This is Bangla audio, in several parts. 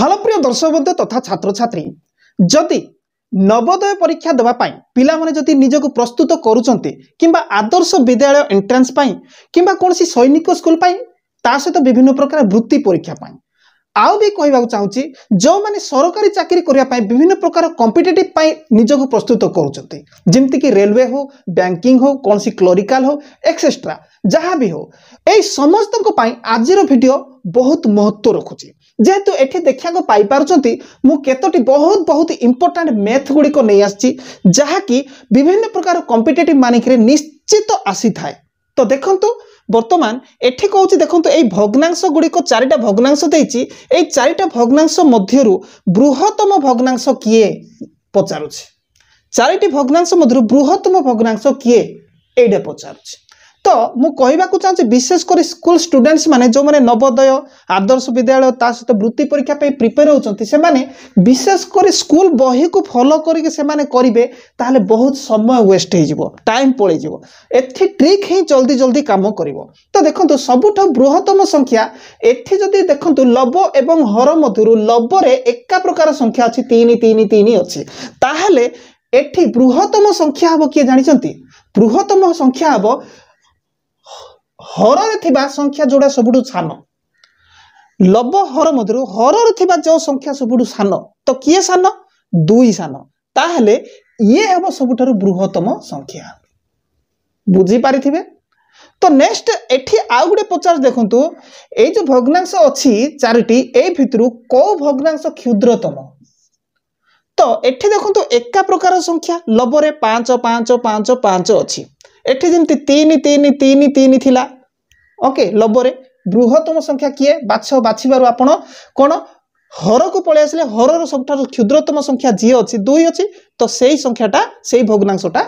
হ্যালো প্রিয় দর্শক বন্ধু তথা ছাত্রছাত্রী যদি নবোদয় পরীক্ষা দেওয়া পাই পিলামানে যদি নিজকে প্রস্তুত করুচন্তি কিংবা আদর্শ বিদ্যালয় এন্ট্রান্স পাই কিংবা কোনসি সৈনিক স্কুল পাই তা সহিত বিভিন্ন প্রকার বৃত্তি পরীক্ষা পাই ଆଉ ବି କହିବାକୁ ଚାହୁଁଛି ଯେଉଁମାନେ ସରକାରୀ ଚାକିରି କରିବା ପାଇଁ ବିଭିନ୍ନ ପ୍ରକାର କମ୍ପିଟେଟିଭ୍ ପାଇଁ ନିଜକୁ ପ୍ରସ୍ତୁତ କରୁଛନ୍ତି ଯେମିତିକି ରେଲୱେ ହେଉ ବ୍ୟାଙ୍କିଂ ହେଉ କୌଣସି କ୍ଲରିକାଲ ହେଉ ଏକ୍ସେଷ୍ଟ୍ରା ଯାହା ବି ହେଉ ଏଇ ସମସ୍ତଙ୍କ ପାଇଁ ଆଜିର ଭିଡ଼ିଓ ବହୁତ ମହତ୍ତ୍ୱ ରଖୁଛି ଯେହେତୁ ଏଠି ଦେଖିବାକୁ ପାଇପାରୁଛନ୍ତି ମୁଁ କେତୋଟି ବହୁତ ବହୁତ ଇମ୍ପୋର୍ଟାଣ୍ଟ ମ୍ୟାଥ୍ ଗୁଡ଼ିକ ନେଇ ଆସିଛି ଯାହାକି ବିଭିନ୍ନ ପ୍ରକାର କମ୍ପିଟେଟିଭ୍ ମାନିକରେ ନିଶ୍ଚିତ ଆସିଥାଏ ତ ଦେଖନ୍ତୁ বর্তমান এটি কৌছি দেখুন এই ভগ্নাংশ গুড়ি চারিটা ভগ্নাংশ দিয়েছি এই চারিটা ভগ্নাংশ মধ্যরু বৃহত্তম ভগ্নাংশ কিয়ে পচারুছে চারিটি ভগ্নাংশ মধ্যে বৃহত্তম ভগ্নাংশ কিয়ে এইটা পচারুছে ତ ମୁଁ କହିବାକୁ ଚାହୁଁଛି ବିଶେଷ କରି ସ୍କୁଲ ଷ୍ଟୁଡେଣ୍ଟସ୍ ମାନେ ଯେଉଁମାନେ ନବୋଦୟ ଆଦର୍ଶ ବିଦ୍ୟାଳୟ ତା ସହିତ ବୃତ୍ତି ପରୀକ୍ଷା ପାଇଁ ପ୍ରିପେୟାର ହେଉଛନ୍ତି ସେମାନେ ବିଶେଷ କରି ସ୍କୁଲ ବହିକୁ ଫଲୋ କରିକି ସେମାନେ କରିବେ ତାହେଲେ ବହୁତ ସମୟ ୱେଷ୍ଟ ହେଇଯିବ ଟାଇମ୍ ପଳେଇଯିବ ଏଠି ଟ୍ରିକ୍ ହିଁ ଜଲ୍ଦି ଜଲ୍ଦି କାମ କରିବ ତ ଦେଖନ୍ତୁ ସବୁଠୁ ବୃହତ୍ତମ ସଂଖ୍ୟା ଏଠି ଯଦି ଦେଖନ୍ତୁ ଲବ ଏବଂ ହର ମଧ୍ୟରୁ ଲବରେ ଏକା ପ୍ରକାର ସଂଖ୍ୟା ଅଛି ତିନି ତିନି ତିନି ଅଛି ତାହେଲେ ଏଠି ବୃହତ୍ତମ ସଂଖ୍ୟା ହେବ କିଏ ଜାଣିଛନ୍ତି ବୃହତ୍ତମ ସଂଖ୍ୟା ହେବ হରରେ ଥିବା ସଂଖ୍ୟା ଯୋଉଟା ସବୁଠୁ ସାନ ଲବ ହର ମଧ୍ୟରୁ ହରରେ ଥିବା ଯେଉଁ ସଂଖ୍ୟା ସବୁଠୁ ସାନ ତ କିଏ ସାନ ଦୁଇ ସାନ ତାହେଲେ ଇଏ ହେବ ସବୁଠାରୁ ବୃହତ୍ତମ ସଂଖ୍ୟା ବୁଝିପାରିଥିବେ ତ ନେକ୍ସଟ ଏଠି ଆଉ ଗୋଟେ ପଚାଶ ଦେଖନ୍ତୁ ଏଇ ଯେଉଁ ଭଗ୍ନାଂଶ ଅଛି ଚାରିଟି ଏଇ ଭିତରୁ କେଉଁ ଭଗ୍ନାଂଶ କ୍ଷୁଦ୍ରତମ ତ ଏଠି ଦେଖନ୍ତୁ ଏକା ପ୍ରକାର ସଂଖ୍ୟା ଲବରେ ପାଞ୍ଚ ପାଞ୍ଚ ପାଞ୍ଚ ପାଞ୍ଚ ଅଛି ଏଠି ଯେମିତି ତିନି ତିନି ତିନି ତିନି ଥିଲା ଓକେ ଲୋଭରେ ବୃହତ୍ତମ ସଂଖ୍ୟା କିଏ ବାଛ ବାଛିବାରୁ ଆପଣ କ'ଣ হরকু পলাই আসলে হরর সবুঠার ক্ষুদ্রতম সংখ্যা যে অছি দুই অছি তো সেই সংখ্যাটা সেই ভগ্নাংশটা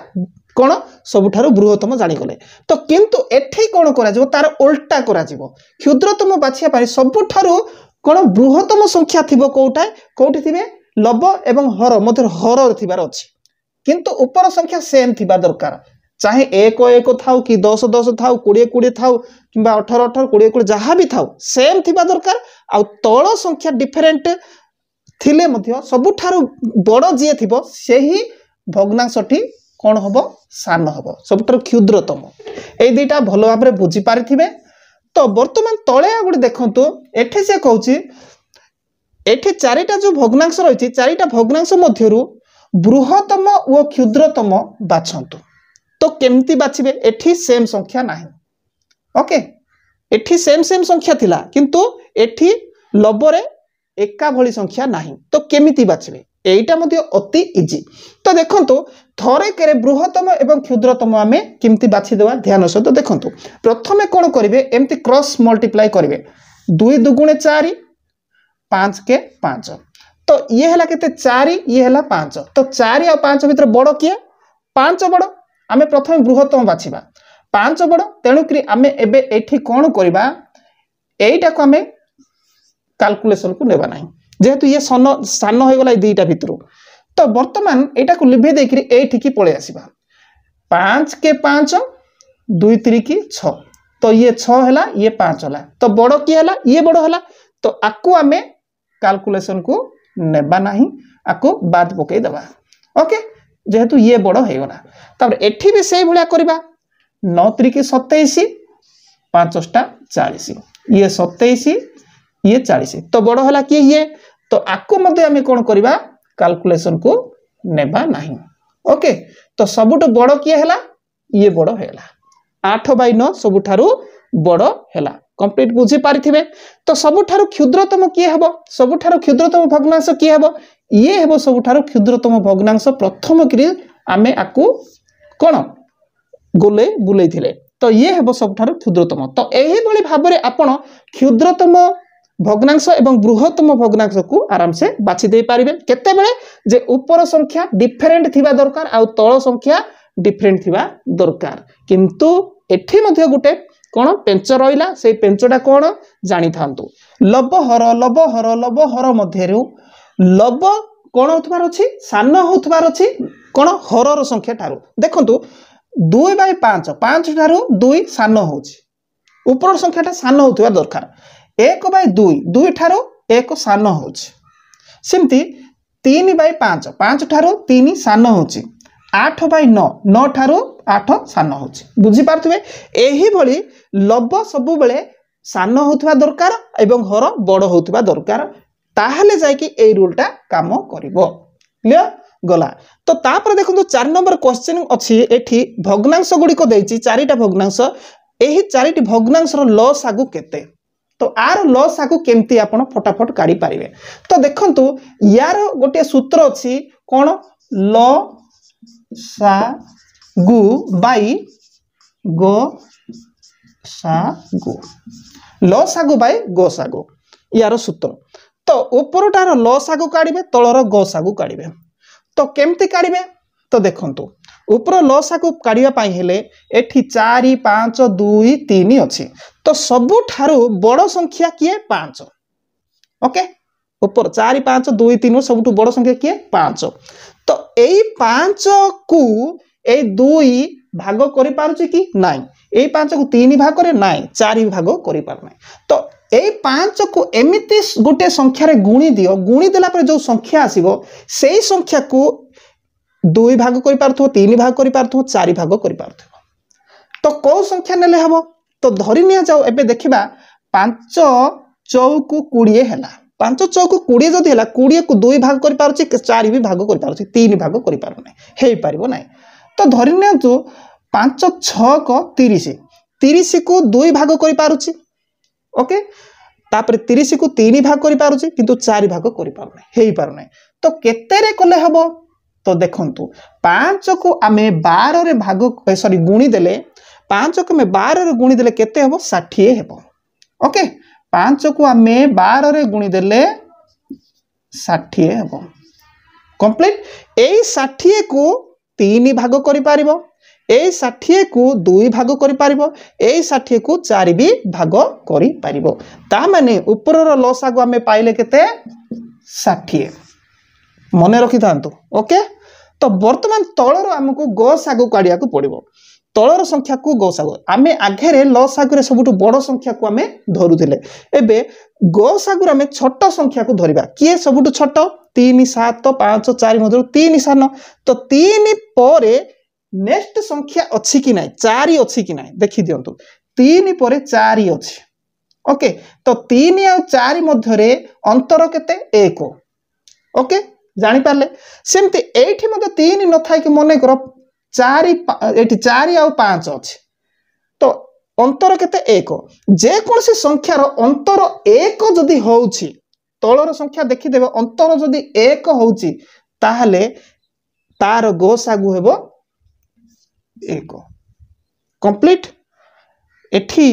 কোণ সবুঠার বৃহত্তম জাগলে তো কিন্তু এঠে কোণ করা তার ওল্টা করা ক্ষুদ্রতম বাছিয়া সবুঠার কোণ বৃহত্তম সংখ্যা থিব কোটায় কোটি থিবে লব এবং হর মধ্যে হরর থিবার অছি কিন্তু উপর সংখ্যা সেম থিবা দরকার চাহে এক এক থাও কি দশ দশ থাও কোড়িয়ে কোড়িয়ে থাও কিংবা অঠর অଠর কোড়িয়ে কোড়িয়ে যাহা বি থাও সেମ୍ ଥିବା ଦରକାର ଆଉ ତଳ ସଂଖ୍ୟା ଡିଫରେଣ୍ଟ ଥିଲେ ମଧ୍ୟ ସବୁଠାରୁ ବଡ଼ ଯିଏ ଥିବ ସେହି ଭଗ୍ନାଂଶଟି କ'ଣ ହେବ ସାନ ହେବ ସବୁଠାରୁ କ୍ଷୁଦ୍ରତମ ଏଇ ଦୁଇଟା ଭଲ ଭାବରେ ବୁଝିପାରିଥିବେ ତ ବର୍ତ୍ତମାନ ତଳେ ଆଉ ଗୋଟେ ଦେଖନ୍ତୁ ଏଠି ସେ କହୁଛି ଏଠି ଚାରିଟା ଯେଉଁ ଭଗ୍ନାଂଶ ରହିଛି ଚାରିଟା ଭଗ୍ନାଂଶ ମଧ୍ୟରୁ ବୃହତ୍ତମ ଓ କ୍ଷୁଦ୍ରତମ ବାଛନ୍ତୁ ତ କେମିତି ବାଛିବେ ଏଠି ସେମ୍ ସଂଖ୍ୟା ନାହିଁ ওকে এটি সেম সেম সংখ্যা লা কিন্তু এটি লবরে একা ভি সংখ্যা না তো কেমিতি বাছবে এইটা মধ্যে অতি ইজি তো দেখন্তু থরে কেরে বৃহত্তম এবং ক্ষুদ্রতম আমি কেমতি বাছি দেওয়া ধ্যান সহ দেখন্তু প্রথমে কোণ করবে এমতি ক্রস মল্টিপ্লাই করবে দুই দুগুণে চারি পাঁচ কে পাঁচ তো ইয়ে হলা কেতে চারি ইয়ে হলা পাঁচ তো চারি আর পাঁচ ভিতরে বড় কিয়ে পাঁচ বড় আমি প্রথমে বৃহত্তম বাছিবা ପାଞ୍ଚ ବଡ଼ ତେଣୁକରି ଆମେ ଏବେ ଏଠି କ'ଣ କରିବା ଏଇଟାକୁ ଆମେ କାଲକୁଲେସନ୍କୁ ନେବା ନାହିଁ ଯେହେତୁ ଇଏ ସନ ସାନ ହୋଇଗଲା ଏଇ ଦୁଇଟା ଭିତରୁ ତ ବର୍ତ୍ତମାନ ଏଇଟାକୁ ଲିଭେଇ ଦେଇକିରି ଏଇଠିକି ପଳେଇ ଆସିବା ପାଞ୍ଚ କେ ପାଞ୍ଚ ଦୁଇ ତିରିକି ଛଅ ତ ଇଏ ଛଅ ହେଲା ଇଏ ପାଞ୍ଚ ହେଲା ତ ବଡ଼ କିଏ ହେଲା ଇଏ ବଡ଼ ହେଲା ତ ଆକୁ ଆମେ କାଲକୁଲେସନ୍କୁ ନେବା ନାହିଁ ଆକୁ ବାଦ୍ ପକାଇଦେବା ଓକେ ଯେହେତୁ ଇଏ ବଡ଼ ହେଇଗଲା ତାପରେ ଏଠି ବି ସେଇଭଳିଆ କରିବା नौ त्रिके सतैश पांचटा चालीस ये सतैश ये चालीस तो बड़ है किए ये तो आपको आम कौन करवा कालकुलेसन को नेबा ना ओके तो सबुठ बड़ किए है ये बड़ है आठ बै नौ सबुठ बड़ है কমপ্লিট বুঝি পারিথিবে তো সবুঠারু ক্ষুদ্রতম কি হব সবুঠারু ক্ষুদ্রতম ভগ্নাংশ কি হব ইয়ে হব সবুঠারু ক্ষুদ্রতম ভগ্নাংশ প্রথম কি আমি আকু ଗୋଲେ ବୁଲେଇଥିଲେ ତ ଇଏ ହେବ ସବୁଠାରୁ କ୍ଷୁଦ୍ରତମ ତ ଏହିଭଳି ଭାବରେ ଆପଣ କ୍ଷୁଦ୍ରତମ ଭଗ୍ନାଂଶ ଏବଂ ବୃହତ୍ତମ ଭଗ୍ନାଂଶକୁ ଆରାମସେ ବାଛି ଦେଇପାରିବେ କେତେବେଳେ ଯେ ଉପର ସଂଖ୍ୟା ଡିଫରେଣ୍ଟ ଥିବା ଦରକାର ଆଉ ତଳ ସଂଖ୍ୟା ଡିଫରେଣ୍ଟ ଥିବା ଦରକାର କିନ୍ତୁ ଏଠି ମଧ୍ୟ ଗୋଟେ କ'ଣ ପେଞ୍ଚ ରହିଲା ସେଇ ପେଞ୍ଚଟା କ'ଣ ଜାଣିଥାନ୍ତୁ ଲବ ହର ଲବ ହର ଲବ ହର ମଧ୍ୟରୁ ଲବ କ'ଣ ହେଉଥିବାର ଅଛି ସାନ ହେଉଥିବାର ଅଛି କ'ଣ ହରର ସଂଖ୍ୟା ଠାରୁ ଦେଖନ୍ତୁ ଦୁଇ ବାଇ ପାଞ୍ଚ ପାଞ୍ଚ ଠାରୁ ଦୁଇ ସାନ ହେଉଛି ଉପର ସଂଖ୍ୟାଟା ସାନ ହେଉଥିବା ଦରକାର ଏକ ବାଇ ଦୁଇ ଦୁଇ ଠାରୁ ଏକ ସାନ ହେଉଛି ସେମିତି ତିନି ବାଇ ପାଞ୍ଚ ପାଞ୍ଚ ଠାରୁ ତିନି ସାନ ହେଉଛି ଆଠ ବାଇ ନଅ ନଅ ଠାରୁ ଆଠ ସାନ ହେଉଛି ବୁଝିପାରୁଥିବେ ଏହିଭଳି ଲବ ସବୁବେଳେ ସାନ ହେଉଥିବା ଦରକାର ଏବଂ ହର ବଡ଼ ହେଉଥିବା ଦରକାର ତାହେଲେ ଯାଇକି ଏଇ ରୁଲ୍ଟା କାମ କରିବ গলা তো তাপরে দেখুন চার নম্বর কোশ্চিন অছি এটি ভগ্নাংশ গুড়ি দিয়েছি চারিটা ভগ্নাংশ এই চারিটি ভগ্নাংশর লস আগু কেতে তো আর লস আগু কেমতি আপনার ফটাফট কাড়ি পারিবে তো দেখুন ইয়ার গোটিয়ে সূত্র অছি কোণ ল সা গু বাই গো সা গু লস আগু বাই গো সা গু ইয়ার সূত্র তো উপরটার লস আগু কাড়বে তলর গো সা গু কাড়বে তো କେମିତି କାଢ଼ିବେ ତ ଦେଖନ୍ତୁ ଉପର ଲସାକୁ କାଢ଼ିବା ପାଇଁ ହେଲେ ଏଠି ଚାରି ପାଞ୍ଚ ଦୁଇ ତିନି ଅଛି ତ ସବୁଠାରୁ ବଡ଼ ସଂଖ୍ୟା କିଏ ପାଞ୍ଚ ଓକେ ଉପର ଚାରି ପାଞ୍ଚ ଦୁଇ ତିନି ସବୁଠୁ ବଡ଼ ସଂଖ୍ୟା କିଏ ପାଞ୍ଚ ତ ଏଇ ପାଞ୍ଚକୁ ଏଇ ଦୁଇ ଭାଗ କରିପାରୁଛି କି ନାହିଁ এই পাঁচকু তিন ভাগ করে নাই চারি ভাগ করে পার নাই তো এই ପାଞ୍ଚକୁ ଏମିତି ଗୋଟେ ସଂଖ୍ୟାରେ ଗୁଣି ଦିଅ ଗୁଣି ଦେଲା ପରେ ଯେଉଁ ସଂଖ୍ୟା ଆସିବ ସେଇ ସଂଖ୍ୟାକୁ ଦୁଇ ଭାଗ କରିପାରୁଥିବ ତିନି ଭାଗ କରିପାରୁଥିବ ଚାରି ଭାଗ କରିପାରୁଥିବ ତ କେଉଁ ସଂଖ୍ୟା ନେଲେ ହେବ ତ ଧରି ନିଆଯାଉ ଏବେ ଦେଖିବା ପାଞ୍ଚ ଚଉକୁ କୋଡ଼ିଏ ହେଲା ପାଞ୍ଚ ଚଉକୁ କୋଡ଼ିଏ ଯଦି ହେଲା କୋଡ଼ିଏକୁ ଦୁଇ ଭାଗ କରିପାରୁଛି ଚାରି ବି ଭାଗ କରିପାରୁଛି ତିନି ଭାଗ କରିପାରୁନାହିଁ ହେଇପାରିବ ନାହିଁ ତ ଧରି ନିଅନ୍ତୁ ପାଞ୍ଚ ଛଅକ ତିରିଶ ତିରିଶକୁ ଦୁଇ ଭାଗ କରିପାରୁଛି ওকে তাপরে তিরিশকু তিন ভাগ করিপারুছি কিন্তু চারি ভাগ করিপারুনি হইপারুনি তো কেতেরে কলে হব তো দেখন্তু পাঁচকু আমি বারে ভাগ সরি গুণিদেলে পাঁচকু আমি বারে গুণিদেলে কেতে হব ষাঠিয়ে হব ওকে পাঁচকু আমি বারে গুণিদেলে ষাঠিয়ে হব কমপ্লিট এই ষাঠিয়েকু তিন ভাগ করিপারিব এই ষাঠিয়েକୁ ଦୁଇ ଭାଗ କରିପାରିବ ଏଇ ଷାଠିଏକୁ ଚାରି ବି ଭାଗ କରିପାରିବ ତାମାନେ ଉପରର ଲସାଗୁ ଆମେ ପାଇଲେ କେତେ ଷାଠିଏ ମନେ ରଖିଥାନ୍ତୁ ଓକେ ତ ବର୍ତ୍ତମାନ ତଳର ଆମକୁ ଗସାଗୁ କାଢ଼ିବାକୁ ପଡ଼ିବ ତଳର ସଂଖ୍ୟାକୁ ଗସାଗୁ ଆମେ ଆଗରେ ଲସାଗୁରେ ସବୁଠୁ ବଡ଼ ସଂଖ୍ୟାକୁ ଆମେ ଧରୁଥିଲେ ଏବେ ଗସାଗୁରେ ଆମେ ଛୋଟ ସଂଖ୍ୟାକୁ ଧରିବା କିଏ ସବୁଠୁ ଛୋଟ ତିନି ସାତ ପାଞ୍ଚ ଚାରି ମଧ୍ୟରୁ ତିନି ସାନ ତ ତିନି ପରେ নেক্সট সংখ্যা অছি কি না চারি অছি কি না দেখি দিও তিন পরে চারি অছি ওকে তো তিন আ চারি মধ্যে অন্তর কেতে এক ওকে জাঁপারে সেমতি এইটি মধ্যে তিন নথাইকি মনে কর চারি এটি চারি আঁচ অছি তো অন্তর কেতে এক যেকোনসি সংখ্যার অন্তর এক যদি হচ্ছে তলর সংখ্যা দেখিদেবে অন্তর যদি এক হচ্ছে তাহলে তার গোসাগু হব ଏକ କମ୍ପ୍ଲିଟ୍ ଏଠି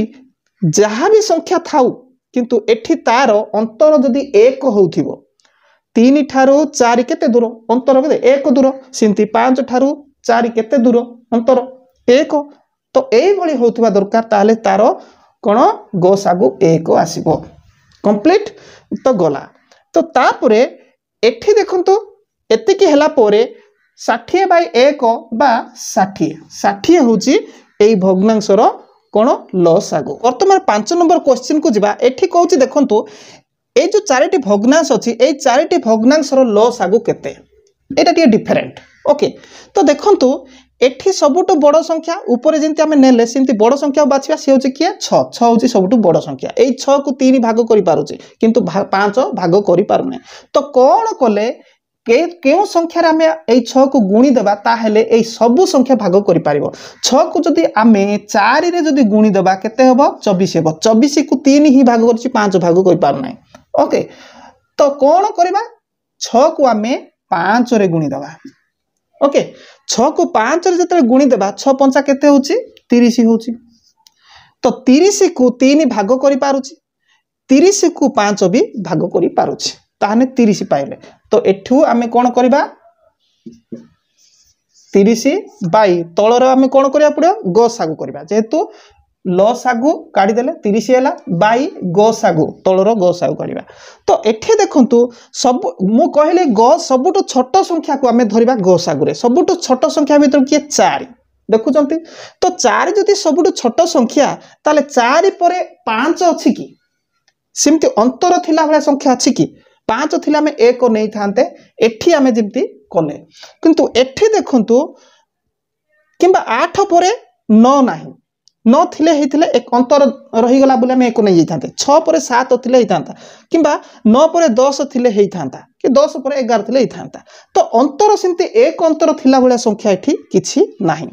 ଯାହା ବି ସଂଖ୍ୟା ଥାଉ କିନ୍ତୁ ଏଠି ତାର ଅନ୍ତର ଯଦି ଏକ ହେଉଥିବ ତିନି ଠାରୁ ଚାରି କେତେ ଦୂର ଅନ୍ତର କେତେ ଏକ ଦୂର ସେମିତି ପାଞ୍ଚ ଠାରୁ ଚାରି କେତେ ଦୂର ଅନ୍ତର ଏକ ତ ଏଇଭଳି ହେଉଥିବା ଦରକାର ତାହେଲେ ତାର କ'ଣ ଗୋସାଗୁ ଏକ ଆସିବ କମ୍ପ୍ଲିଟ୍ ତ ଗଲା ତ ତାପରେ ଏଠି ଦେଖନ୍ତୁ ଏତିକି ହେଲା ପରେ ষাঠিয়ে বাই এক বা ষাঠিয়ে ষাঠিয়ে ହେଉଛି এই ଭଗ୍ନାଂଶର କ'ଣ ଲସ୍ ଆଗୁ ବର୍ତ୍ତମାନ ପାଞ୍ଚ ନମ୍ବର କ୍ୱେଶ୍ଚିନ୍କୁ ଯିବା ଏଠି କହୁଛି ଦେଖନ୍ତୁ ଏଇ ଯେଉଁ ଚାରିଟି ଭଗ୍ନାଂଶ ଅଛି ଏଇ ଚାରିଟି ଭଗ୍ନାଂଶର ଲସ୍ ଆଗୁ କେତେ ଏଇଟା ଟିକେ ଡିଫରେଣ୍ଟ ଓକେ ତ ଦେଖନ୍ତୁ ଏଠି ସବୁଠୁ ବଡ଼ ସଂଖ୍ୟା ଉପରେ ଯେମିତି ଆମେ ନେଲେ ସେମିତି ବଡ଼ ସଂଖ୍ୟା ବାଛିବା ସେ ହେଉଛି କିଏ ଛଅ ଛଅ ହେଉଛି ସବୁଠୁ ବଡ଼ ସଂଖ୍ୟା ଏଇ ଛଅକୁ ତିନି ଭାଗ କରିପାରୁଛି କିନ୍ତୁ ପାଞ୍ଚ ଭାଗ କରିପାରୁନି ତ କ'ଣ କଲେ কেউ সংখ্যার আমি এই ছকু গুণিদেবা তাহলে এই সবু সংখ্যা ভাগ করিপার ছকু যদি আমি চারিরে যদি গুণিদেবা কেতে হব চবিশ হব চবিশকু তিন হি ভাগ করছি পাঁচ ভাগ করিপার না ওকে তো কোণ করা ছকু আমি পাঁচরে গুণিদেবা ওকে ছকু পাঁচরে যেত গুণিদেবা ছ পঞ্চা কেতে হচ্ছে তিরিশ হচ্ছে তো তিরিশকু তিন ভাগ করিপারুছি তিরিশকু পাঁচ বি ভাগ করিপারুছি তাহলে তিরিশ পাইলে তো এঠু আমি କ'ଣ କରିବା তিরিশ বাই তলর আমি କ'ଣ କରିବା ପଡ଼ିବ ଗୋସ୍ ଆଗୁ କରିବା ଯେହେତୁ লস আগু কাড়িদেলে তিরিশ হেলা বাই গস আগু তলর গস আগু করা তো এটি দেখুন সবু মু কহিলি গ সবুঠু ছোট সংখ্যা আমি ধরিবা গস আগুরে সবুঠু ছোট সংখ্যা ভিতর কি চারি দেখুছেন তো চারি যদি সবুঠু ছোট সংখ্যা তাহলে চারি পরে পাঁচ অছি কি সেমতি অন্তর থিলা ভাবে সংখ্যা অছি কি পাঁচ ଥିଲେ ଆମେ ଏକ ନେଇଥାନ୍ତେ ଏଠି ଆମେ ଯେମିତି କଲେ କିନ୍ତୁ ଏଠି ଦେଖନ୍ତୁ କିମ୍ବା ଆଠ ପରେ ନଅ ନାହିଁ ନଅ ଥିଲେ ହେଇଥିଲେ ଏକ ଅନ୍ତର ରହିଗଲା ବୋଲି ଆମେ ଏକ ନେଇଯାଇଥାନ୍ତେ ଛଅ ପରେ ସାତ ଥିଲେ ହେଇଥାନ୍ତା କିମ୍ବା ନଅ ପରେ ଦଶ ଥିଲେ ହେଇଥାନ୍ତା କି ଦଶ ପରେ ଏଗାର ଥିଲେ ହେଇଥାନ୍ତା ତ ଅନ୍ତର ସେମିତି ଏକ ଅନ୍ତର ଥିଲା ଭଳିଆ ସଂଖ୍ୟା ଏଠି କିଛି ନାହିଁ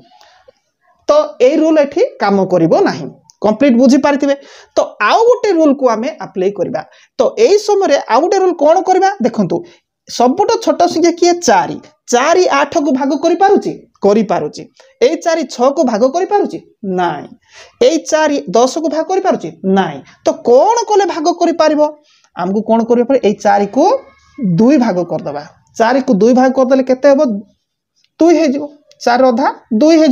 ତ ଏଇ ରୁଲ୍ ଏଠି କାମ କରିବ ନାହିଁ কমপ্লিট বুঝিপারিবে তো আউ গোটে রুলকু আমি আপ্লাই করা তো এই সময় আউ গোটে রুল কোণ করা দেখুন সবুঠ ছোট সংখ্যা কি চারি চারি আঠকু ভাগ করিপারুছি করিপারুছি এই চারি ছকু ভাগ করিপারুছি নাই এই চারি দশকু ভাগ করিপারুছি নাই তো কোণ কলে ভাগ করিপারিব ଆମକୁ କ'ଣ କରିବାକୁ ପଡ଼ିବ ଏଇ ଚାରିକୁ ଦୁଇ ଭାଗ କରିଦେବା ଚାରିକୁ ଦୁଇ ଭାଗ କରିଦେଲେ କେତେ ହେବ ଦୁଇ ହେଇଯିବ চার অধা দুই হয়ে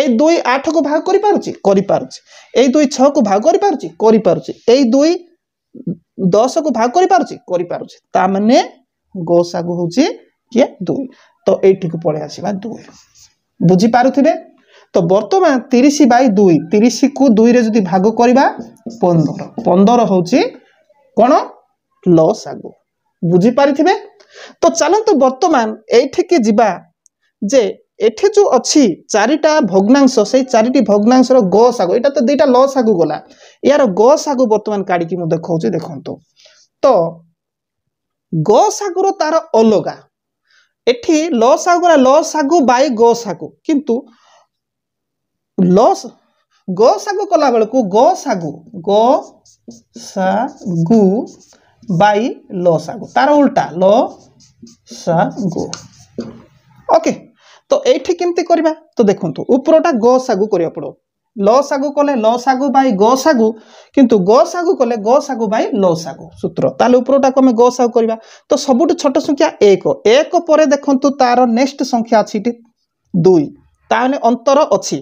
এই দুই আঠকু ভাগ করিপারুছি করিপারুছি এই দুই ছকু ভাগ করিপারুছি করিপারুছি এই দুই দশকু ভাগ করিপারুছি করিপারুছি তা মানে গোসাগু হচ্ছে কি দুই তো এইটিকে পড়ে আসবা দুই বুঝিপারুবে তো বর্তমান তিরিশ বাই দুই তিরিশকু দুইরে যদি ভাগ করা পনেরো পনেরো হচ্ছে কোণ লসাগু বুঝিপারিবে তো চালু বর্তমান এইঠিকে যা যে ଏଠି ଯେଉଁ ଅଛି ଚାରିଟା ଭଗ୍ନାଂଶ ସେଇ ଚାରିଟି ଭଗ୍ନାଂଶର ଗ ଶାଗୁ ଏଇଟା ତ ଦୁଇଟା ଲ ଶାଗୁ ଗଲା ଏହାର ଗ ଶାଗୁ ବର୍ତ୍ତମାନ କାଢ଼ିକି ମୁଁ ଦେଖାଉଛି ଦେଖନ୍ତୁ ତ ଗ ଶାଗୁର ତାର ଅଲଗା ଏଠି ଲ ଶାଗୁ ଗଲା ଲ ଶାଗୁ ବାଇ ଗ ଶାଗୁ କିନ୍ତୁ ଲ ଗ ଶାଗୁ କଲାବେଳକୁ ଗ ଶାଗୁ ଗ ଶାଗୁ ବାଇ ଲ ଶାଗୁ ତାର ଉଲ୍ଟା ଲ ଶାଗୁ ଓକେ তো ଏଇଠି କେମିତି କରିବା ତ ଦେଖନ୍ତୁ ଉପରଟା ଗ ସାଗୁ କରିବାକୁ ପଡ଼ିବ লস আগু কলে লস আগু বাই গস আগু কিন্তু গস আগু কলে গস আগু বাই লস আগু সূত্র তাহলে উপরটাকে আমি গস আগু করা তো সবুঠু ছোট সংখ্যা এক এক পরে দেখুন তার নেক্সট সংখ্যা আছে এটি দুই তাহলে অন্তর অছি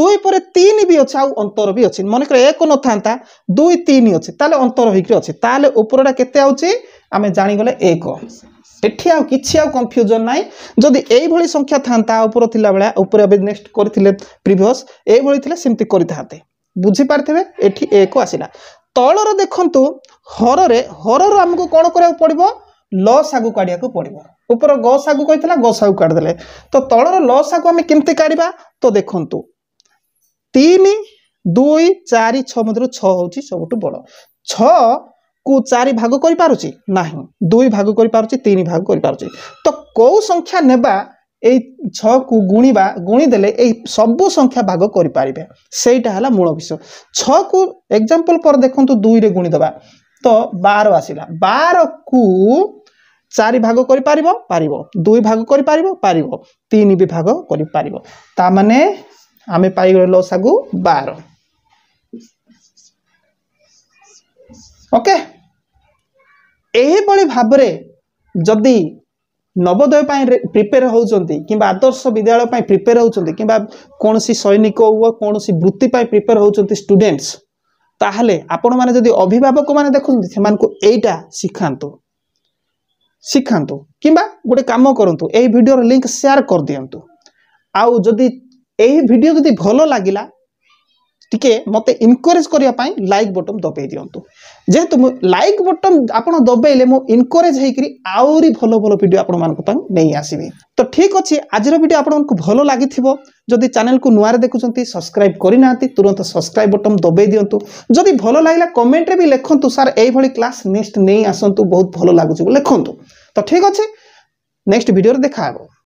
দুই পরে তিন বি অছে আউ অন্তর বি অছে মনে করে এক নথান্তা দুই তিন অছে তাহলে অন্তর হইকি অছে তাহলে উপরটা কেতে আছে আমি জানিগলে এক এটি আউ কিছু আউ কনফ্যুজন নাই যদি এইভাবে সংখ্যা থাকে তা উপর লাগে উপরে এবার নেক্সট করে প্রিভিয়স এইভাবে লে সেমতি করে থাকে বুঝিপারি এটি এ কু আসা তলর দেখন্তু হরের হরর আমি কম করা পড়ব ল সাগু কাড়া পড়ব উপর গ সাগু কে গ সাগু কাড়িদেলে তো তলর ল সাগু আমি কমিটি কাড়া তো দেখুন তিন দুই চারি ছ মধ্যে ছ হচ্ছে সবুঠ বড় ছ কু চারি ভাগ করিপারুছি না দুই ভাগ করিপারুছি তিন ভাগ করিপারুছি তো কেউ সংখ্যা নেবা এই ছকু গুণিবা গুণিদেলে এই সবু সংখ্যা ভাগ করিপারিবে সেইটা হল মূল বিষয় ছকু এক্সাম্পল পর দেখুন দুইরে গুণিদেবা তো বার আসিলা বারকু চারি ভাগ করিপারিব পারিব দুই ভাগ করিপারিব পারিব তিন বি ভাগ করিপারিব তা মানে আমি পাইগলে লসাগু বার ওকে ଏହିଭଳି ଭାବରେ ଯଦି ନବୋଦୟ ପାଇଁ ପ୍ରିପେୟାର ହେଉଛନ୍ତି କିମ୍ବା ଆଦର୍ଶ ବିଦ୍ୟାଳୟ ପାଇଁ ପ୍ରିପେୟାର ହେଉଛନ୍ତି କିମ୍ବା କୌଣସି ସୈନିକ ଓ କୌଣସି ବୃତ୍ତି ପାଇଁ ପ୍ରିପେୟାର ହେଉଛନ୍ତି ଷ୍ଟୁଡେଣ୍ଟସ୍ ତାହେଲେ ଆପଣମାନେ ଯଦି ଅଭିଭାବକମାନେ ଦେଖନ୍ତି ସେମାନଙ୍କୁ ଏଇଟା ଶିଖାନ୍ତୁ ଶିଖାନ୍ତୁ କିମ୍ବା ଗୋଟେ କାମ କରନ୍ତୁ ଏହି ଭିଡ଼ିଓର ଲିଙ୍କ୍ ସେୟାର କରିଦିଅନ୍ତୁ ଆଉ ଯଦି ଏହି ଭିଡ଼ିଓ ଯଦି ଭଲ ଲାଗିଲା টিকে ମୋତେ ଇନକରେଜ୍ କରିବା ପାଇଁ ଲାଇକ୍ ବଟନ୍ ଦବାଇ ଦିଅନ୍ତୁ ଯେହେତୁ ମୁଁ ଲାଇକ୍ ବଟନ୍ ଆପଣ ଦବାଇଲେ ମୁଁ ଇନକରେଜ୍ ହେଇକରି ଆହୁରି ଭଲ ଭଲ ଭିଡ଼ିଓ ଆପଣମାନଙ୍କ ପାଇଁ ନେଇ ଆସିବି ତ ଠିକ୍ ଅଛି ଆଜିର ଭିଡ଼ିଓ ଆପଣଙ୍କୁ ଭଲ ଲାଗିଥିବ ଯଦି ଚ୍ୟାନେଲ୍କୁ ନୂଆରେ ଦେଖୁଛନ୍ତି ସବସ୍କ୍ରାଇବ୍ କରିନାହାନ୍ତି ତୁରନ୍ତ ସବସ୍କ୍ରାଇବ୍ ବଟନ୍ ଦବାଇ ଦିଅନ୍ତୁ ଯଦି ଭଲ ଲାଗିଲା କମେଣ୍ଟରେ ବି ଲେଖନ୍ତୁ ସାର୍ ଏଇଭଳି କ୍ଲାସ୍ ନେକ୍ସଟ ନେଇ ଆସନ୍ତୁ ବହୁତ ଭଲ ଲାଗୁଛି ଲେଖନ୍ତୁ ତ ଠିକ୍ ଅଛି ନେକ୍ସଟ ଭିଡ଼ିଓରେ ଦେଖା ହେବ